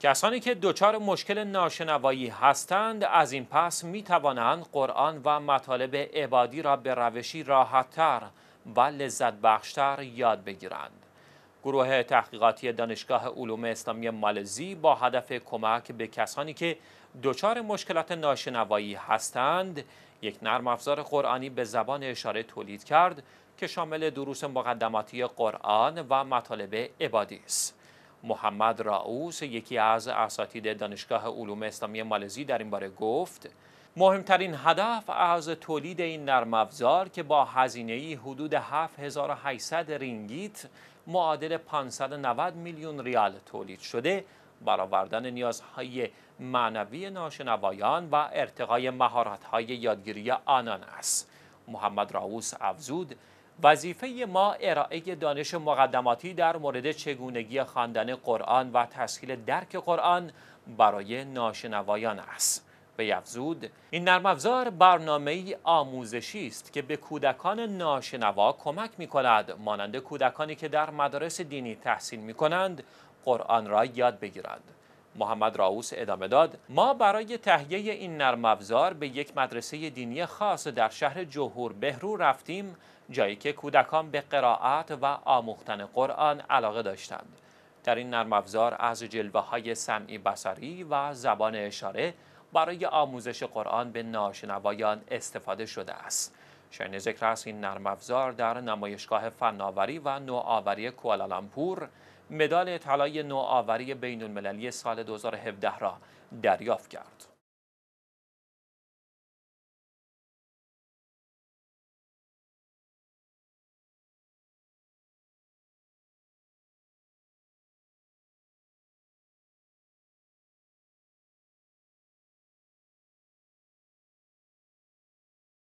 کسانی که دچار مشکل ناشنوایی هستند از این پس می توانند قرآن و مطالب عبادی را به روشی راحتتر و لذت بخشتر یاد بگیرند. گروه تحقیقاتی دانشگاه علوم اسلامی مالزی با هدف کمک به کسانی که دچار مشکلات ناشنوایی هستند یک نرم افزار قرآنی به زبان اشاره تولید کرد که شامل دروس مقدماتی قرآن و مطالب عبادی است محمد راوس یکی از اساتید دانشگاه علوم اسلامی مالزی در این باره گفت مهمترین هدف از تولید این نرم افزار که با هزینه حدود 7800 رینگیت معادل 590 میلیون ریال تولید شده برآوردن نیازهای معنوی ناشنوایان و ارتقای مهارت‌های یادگیری آنان است محمد راوس افزود وظیفه ما ارائه دانش مقدماتی در مورد چگونگی خواندن قرآن و تسهیل درک قرآن برای ناشنوایان است به یفزود این نرم افزار برنامه آموزشی است که به کودکان ناشنوا کمک می کند مانند کودکانی که در مدارس دینی تحصیل می کنند قرآن را یاد بگیرند محمد راوس ادامه داد ما برای تهیه این نرم به یک مدرسه دینی خاص در شهر جوهور بهرو رفتیم جایی که کودکان به قرائت و آموختن قرآن علاقه داشتند در این نرم از جلوه های سمعی بصری و زبان اشاره برای آموزش قرآن به ناشنوایان استفاده شده است شاین ذکر است این نرم افزار در نمایشگاه فناوری و نوآوری کوالالامپور مدال طلای نوآوری بین المللی سال 2017 را دریافت کرد.